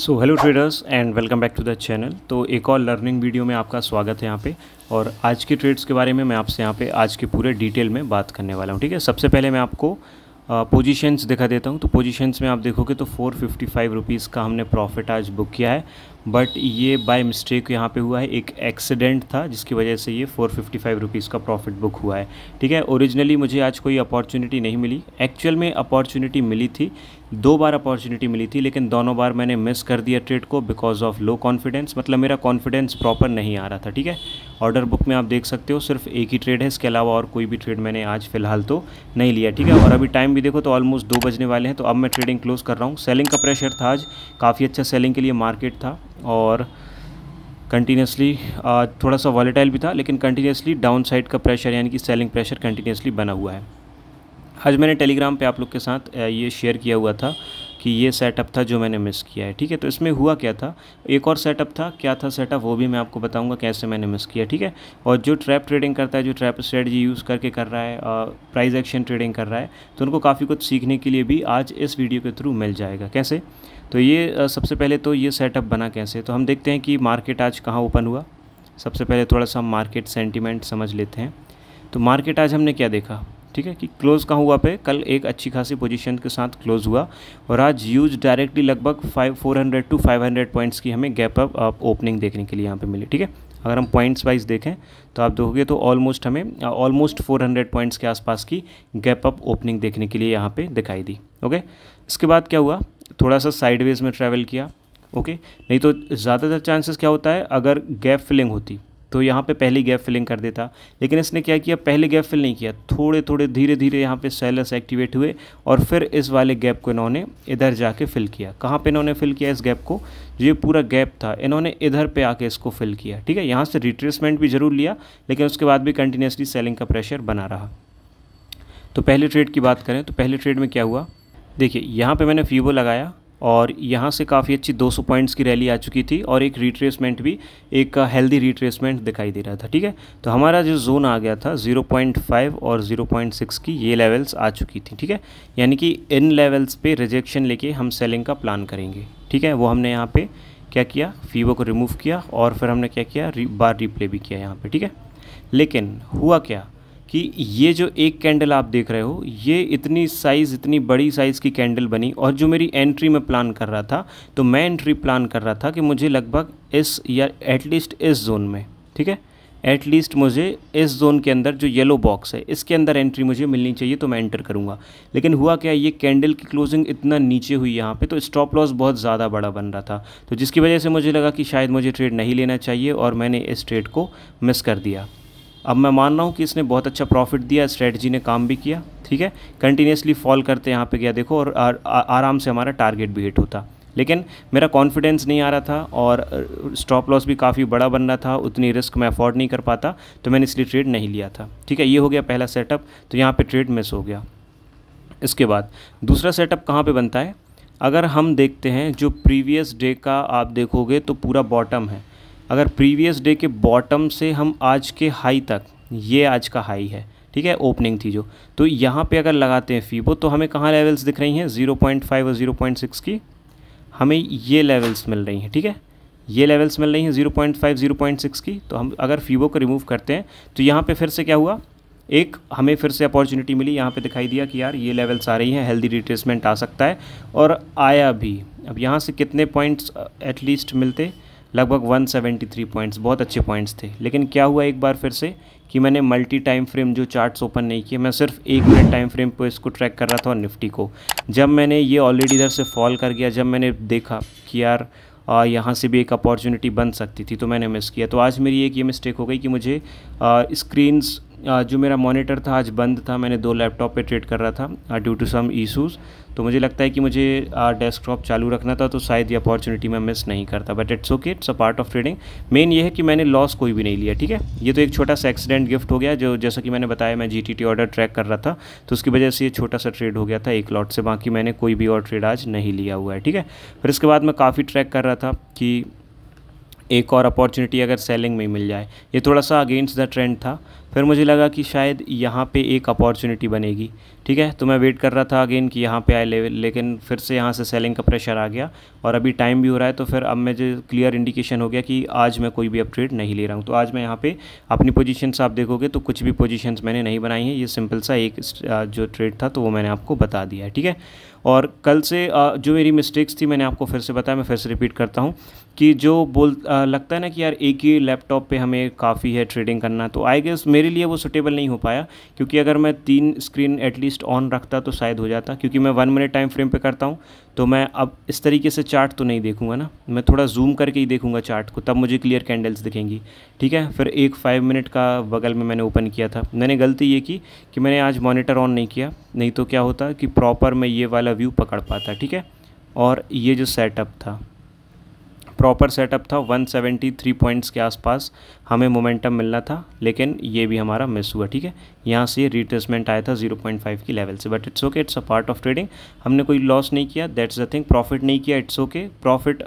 so hello traders and welcome back to the channel तो एक और लर्निंग वीडियो में आपका स्वागत है यहाँ पे और आज के ट्रेड्स के बारे में मैं आपसे यहाँ पे आज के पूरे डिटेल में बात करने वाला हूँ ठीक है सबसे पहले मैं आपको पोजीशंस दिखा देता हूँ तो पोजीशंस में आप देखोगे तो फोर फिफ्टी फाइव रुपीज़ का हमने प्रॉफिट आज बुक किया है बट ये बाय मिस्टेक यहाँ पे हुआ है एक एक्सीडेंट था जिसकी वजह से ये फोर फिफ्टी फाइव रुपीज़ का प्रॉफिट बुक हुआ है ठीक है ओरिजिनली मुझे आज कोई अपॉर्चुनिटी नहीं मिली एक्चुअल में अपॉर्चुनिटी मिली थी दो बार अपॉर्चुनिटी मिली थी लेकिन दोनों बार मैंने मिस कर दिया ट्रेड को बिकॉज ऑफ लो कॉन्फिडेंस मतलब मेरा कॉन्फिडेंस प्रॉपर नहीं आ रहा था ठीक है ऑर्डर बुक में आप देख सकते हो सिर्फ एक ही ट्रेड है इसके अलावा और कोई भी ट्रेड मैंने आज फिलहाल तो नहीं लिया ठीक है और अभी टाइम भी देखो तो ऑलमोस्ट दो बजने वाले हैं तो अब मैं ट्रेडिंग क्लोज कर रहा हूँ सेलिंग का प्रेशर था आज काफ़ी अच्छा सेलिंग के लिए मार्केट था और कंटिन्यूसली थोड़ा सा वॉलेटाइल भी था लेकिन कंटिन्यूसली डाउन साइड का प्रेशर यानी कि सेलिंग प्रेशर कंटिन्यूसली बना हुआ है आज मैंने टेलीग्राम पे आप लोग के साथ ये शेयर किया हुआ था कि ये सेटअप था जो मैंने मिस किया है ठीक है तो इसमें हुआ क्या था एक और सेटअप था क्या था सेटअप वो भी मैं आपको बताऊंगा कैसे मैंने मिस किया ठीक है और जो ट्रैप ट्रेडिंग करता है जो ट्रैप स्ट्रेटजी यूज़ करके कर रहा है प्राइज एक्शन ट्रेडिंग कर रहा है तो उनको काफ़ी कुछ सीखने के लिए भी आज इस वीडियो के थ्रू मिल जाएगा कैसे तो ये सबसे पहले तो ये सेटअप बना कैसे तो हम देखते हैं कि मार्केट आज कहाँ ओपन हुआ सबसे पहले थोड़ा सा हम मार्केट सेंटिमेंट समझ लेते हैं तो मार्केट आज हमने क्या देखा ठीक है कि क्लोज़ कहाँ हुआ पे कल एक अच्छी खासी पोजीशन के साथ क्लोज़ हुआ और आज यूज डायरेक्टली लगभग five four hundred two five hundred points की हमें गैप अप ओपनिंग देखने के लिए यहाँ पे मिली ठीक है अगर हम पॉइंट्स वाइज देखें तो आप देखोगे तो ऑलमोस्ट हमें ऑलमोस्ट 400 पॉइंट्स के आसपास की गैप अप ओपनिंग देखने के लिए यहाँ पे दिखाई दी ओके इसके बाद क्या हुआ थोड़ा सा साइडवेज में ट्रैवल किया ओके नहीं तो ज़्यादातर चांसेस क्या होता है अगर गैप फिलिंग होती तो यहाँ पे पहली गैप फिलिंग कर देता लेकिन इसने क्या किया पहले गैप फिल नहीं किया थोड़े थोड़े धीरे धीरे यहाँ पे सेलर्स एक्टिवेट हुए और फिर इस वाले गैप को इन्होंने इधर जाके फिल किया कहाँ पे इन्होंने फिल किया इस गैप को ये पूरा गैप था इन्होंने इधर पे आके इसको फिल किया ठीक है यहाँ से रिट्रेसमेंट भी जरूर लिया लेकिन उसके बाद भी कंटिन्यूसली सेलिंग का प्रेशर बना रहा तो पहले ट्रेड की बात करें तो पहले ट्रेड में क्या हुआ देखिए यहाँ पर मैंने फ्यूबो लगाया और यहाँ से काफ़ी अच्छी 200 पॉइंट्स की रैली आ चुकी थी और एक रिट्रेसमेंट भी एक हेल्दी रिट्रेसमेंट दिखाई दे रहा था ठीक है तो हमारा जो जोन आ गया था 0.5 और 0.6 की ये लेवल्स आ चुकी थी ठीक है यानी कि इन लेवल्स पे रिजेक्शन लेके हम सेलिंग का प्लान करेंगे ठीक है वो हमने यहाँ पर क्या किया फीवो को रिमूव किया और फिर हमने क्या किया री, बार रिप्ले भी किया यहाँ पर ठीक है लेकिन हुआ क्या कि ये जो एक कैंडल आप देख रहे हो ये इतनी साइज़ इतनी बड़ी साइज़ की कैंडल बनी और जो मेरी एंट्री में प्लान कर रहा था तो मैं एंट्री प्लान कर रहा था कि मुझे लगभग इस या एटलीस्ट इस जोन में ठीक है एटलीस्ट मुझे इस जोन के अंदर जो येलो बॉक्स है इसके अंदर एंट्री मुझे मिलनी चाहिए तो मैं एंटर करूँगा लेकिन हुआ क्या ये कैंडल की क्लोजिंग इतना नीचे हुई यहाँ पे तो स्टॉप लॉस बहुत ज़्यादा बड़ा बन रहा था तो जिसकी वजह से मुझे लगा कि शायद मुझे ट्रेड नहीं लेना चाहिए और मैंने इस ट्रेड को मिस कर दिया अब मैं मान रहा हूँ कि इसने बहुत अच्छा प्रॉफिट दिया स्ट्रेटजी ने काम भी किया ठीक है कंटिन्यूसली फॉल करते यहाँ पे गया देखो और आ, आ, आराम से हमारा टारगेट भी हिट होता लेकिन मेरा कॉन्फिडेंस नहीं आ रहा था और स्टॉप लॉस भी काफ़ी बड़ा बन रहा था उतनी रिस्क मैं अफोर्ड नहीं कर पाता तो मैंने इसलिए ट्रेड नहीं लिया था ठीक है ये हो गया पहला सेटअप तो यहाँ पर ट्रेड मिस हो गया इसके बाद दूसरा सेटअप कहाँ पर बनता है अगर हम देखते हैं जो प्रीवियस डे का आप देखोगे तो पूरा बॉटम है अगर प्रीवियस डे के बॉटम से हम आज के हाई तक ये आज का हाई है ठीक है ओपनिंग थी जो तो यहाँ पे अगर लगाते हैं फीबो तो हमें कहाँ लेवल्स दिख रही हैं 0.5 और 0.6 की हमें ये लेवल्स मिल रही हैं ठीक है ये लेवल्स मिल रही हैं 0.5 0.6 की तो हम अगर फीबो को रिमूव करते हैं तो यहाँ पे फिर से क्या हुआ एक हमें फिर से अपॉर्चुनिटी मिली यहाँ पे दिखाई दिया कि यार ये लेवल्स आ रही हैं हेल्दी रिट्रेसमेंट आ सकता है और आया भी अब यहाँ से कितने पॉइंट्स एटलीस्ट uh, मिलते लगभग 173 पॉइंट्स बहुत अच्छे पॉइंट्स थे लेकिन क्या हुआ एक बार फिर से कि मैंने मल्टी टाइम फ्रेम जो चार्ट्स ओपन नहीं किए मैं सिर्फ एक मिनट टाइम फ्रेम पर इसको ट्रैक कर रहा था और निफ्टी को जब मैंने ये ऑलरेडी इधर से फॉल कर गया जब मैंने देखा कि यार यहाँ से भी एक अपॉर्चुनिटी बन सकती थी तो मैंने मिस किया तो आज मेरी एक ये मिस्टेक हो गई कि मुझे स्क्रीन्स जो मेरा मॉनिटर था आज बंद था मैंने दो लैपटॉप पे ट्रेड कर रहा था ड्यू टू सम इशूज़ तो मुझे लगता है कि मुझे डेस्कटॉप चालू रखना था तो शायद ये अपॉर्चुनिटी मैं मिस नहीं करता but it's okay it's a part of trading main ये है कि मैंने लॉस कोई भी नहीं लिया ठीक है ये तो एक छोटा सा एक्सीडेंट गिफ्ट हो गया जो जैसा कि मैंने बताया मैं जी ऑर्डर ट्रैक कर रहा था तो उसकी वजह से ये छोटा सा ट्रेड हो गया था एक लॉट से बाकी मैंने कोई भी और ट्रेड आज नहीं लिया हुआ है ठीक है फिर इसके बाद मैं काफ़ी ट्रैक कर रहा था कि एक और अपॉर्चुनिटी अगर सेलिंग में मिल जाए ये थोड़ा सा अगेंस्ट द ट्रेंड था फिर मुझे लगा कि शायद यहाँ पे एक अपॉर्चुनिटी बनेगी ठीक है तो मैं वेट कर रहा था अगेन कि यहाँ पे आए लेवल लेकिन फिर से यहाँ से सेलिंग का प्रेशर आ गया और अभी टाइम भी हो रहा है तो फिर अब मुझे क्लियर इंडिकेशन हो गया कि आज मैं कोई भी अपट्रेड ट्रेड नहीं ले रहा हूँ तो आज मैं यहाँ पर अपनी पोजिशन आप देखोगे तो कुछ भी पोजिशन मैंने नहीं बनाई हैं ये सिंपल सा एक जो ट्रेड था तो वो मैंने आपको बता दिया है ठीक है और कल से जो मेरी मिस्टेक्स थी मैंने आपको फिर से बताया मैं फिर से रिपीट करता हूँ कि जो बोल लगता है ना कि यार एक ही लैपटॉप पर हमें काफ़ी है ट्रेडिंग करना तो आई गेस मेरे मेरे लिए वो सुटेबल नहीं हो पाया क्योंकि अगर मैं तीन स्क्रीन एटलीस्ट ऑन रखता तो शायद हो जाता क्योंकि मैं वन मिनट टाइम फ्रेम पे करता हूँ तो मैं अब इस तरीके से चार्ट तो नहीं देखूंगा ना मैं थोड़ा जूम करके ही देखूंगा चार्ट को तब मुझे क्लियर कैंडल्स दिखेंगी ठीक है फिर एक फाइव मिनट का बगल में मैंने ओपन किया था मैंने गलती ये की कि मैंने आज मोनिटर ऑन नहीं किया नहीं तो क्या होता कि प्रॉपर मैं ये वाला व्यू पकड़ पाता ठीक है और ये जो सेटअप था प्रॉपर सेटअप था 173 पॉइंट्स के आसपास हमें मोमेंटम मिलना था लेकिन ये भी हमारा मिस हुआ ठीक है यहाँ से रिट्रेसमेंट आया था 0.5 की लेवल से but it's okay it's a part of trading हमने कोई लॉस नहीं किया दैट्स अ थिंग प्रॉफिट नहीं किया इट्स ओके प्रॉफिट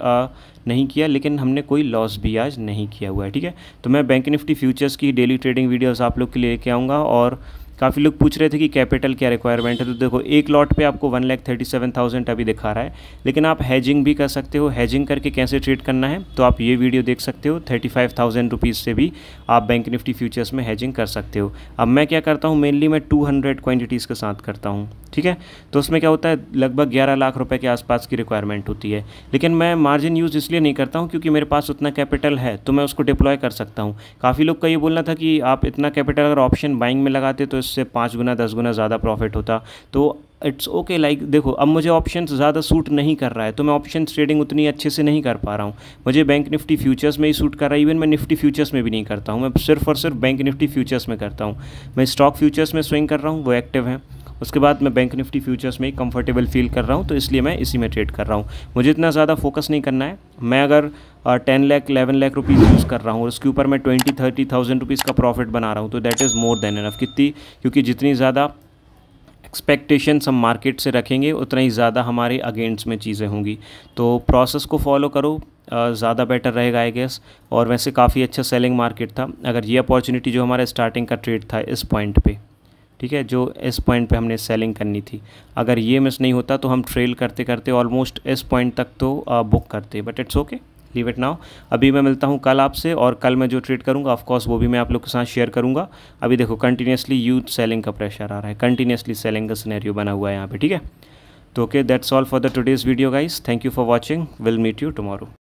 नहीं किया लेकिन हमने कोई लॉस भी आज नहीं किया हुआ है ठीक है तो मैं बैंक निफ्टी फ्यूचर्स की डेली ट्रेडिंग वीडियोज़ आप लोग के लिए लेके आऊँगा और काफ़ी लोग पूछ रहे थे कि कैपिटल क्या रिक्वायरमेंट है तो देखो एक लॉट पे आपको one lakh thirty seven thousand अभी दिखा रहा है लेकिन आप हैजिंग भी कर सकते हो हैजिंग करके कैसे ट्रेड करना है तो आप ये वीडियो देख सकते हो थर्टी फाइव थाउजेंड रुपीज़ से भी आप बैंक निफ्टी फ्यूचर्स में हैजिंग कर सकते हो अब मैं क्या करता हूँ मेनली मैं टू हंड्रेड के साथ करता हूँ ठीक है तो उसमें क्या होता है लगभग ग्यारह लाख रुपये के आसपास की रिक्वायरमेंट होती है लेकिन मैं मार्जिन यूज़ इसलिए नहीं करता हूँ क्योंकि मेरे पास उतना कैपिटल है तो मैं उसको डिप्लॉय कर सकता हूँ काफ़ी लोग का ये बोलना था कि आप इतना कैपिटल अगर ऑप्शन बाइंग में लगाते तो इस उससे पाँच गुना दस गुना ज़्यादा प्रॉफिट होता तो इट्स ओके लाइक देखो अब मुझे ऑप्शन ज़्यादा सूट नहीं कर रहा है तो मैं ऑप्शन ट्रेडिंग उतनी अच्छे से नहीं कर पा रहा हूँ मुझे बैंक निफ्टी फ्यूचर्स में ही सूट कर रहा है इवन मैं निफ्टी फ्यूचर्स में भी नहीं करता हूँ मैं सिर्फ और सिर्फ बैंक निफ्टी फ्यूचर्स में करता हूँ मैं स्टॉक फ्यूचर्स में स्विंग कर रहा हूँ वो एक्टिव है उसके बाद मैं बैंक निफ्टी फ्यूचर्स में ही कंफर्टेबल फील कर रहा हूँ तो इसलिए मैं इसी में ट्रेड कर रहा हूँ मुझे इतना ज़्यादा फोकस नहीं करना है मैं अगर ten lakh eleven lakh rupees use कर रहा हूँ और उसके ऊपर मैं ट्वेंटी थर्टी थाउजेंड रुपीज़ का प्रॉफिट बना रहा हूँ तो that is more than enough कितनी क्योंकि जितनी ज़्यादा एक्सपेक्टेशन हम मार्केट से रखेंगे उतना ही ज़्यादा हमारे अगेंस्ट में चीज़ें होंगी तो प्रोसेस को फॉलो करो ज़्यादा बेटर रहेगा आई गेस और वैसे काफ़ी अच्छा सेलिंग मार्केट था अगर ये अपॉर्चुनिटी जो हमारा स्टार्टिंग का ट्रेड था इस पॉइंट पे ठीक है जो इस पॉइंट पे हमने सेलिंग करनी थी अगर ये मिस नहीं होता तो हम ट्रेल करते करते ऑलमोस्ट इस पॉइंट तक तो बुक करते but it's okay leave it now अभी मैं मिलता हूँ कल आपसे और कल मैं जो ट्रेड करूँगा ऑफकोर्स वो भी मैं आप लोग के साथ शेयर करूँगा अभी देखो कंटिन्यूसली यूथ सेलिंग का प्रेशर आ रहा है कंटिन्यूसली सेलिंग का सिनेरियो बना हुआ है यहाँ पे ठीक है तो okay that's all for the today's video guys thank you for watching will meet you tomorrow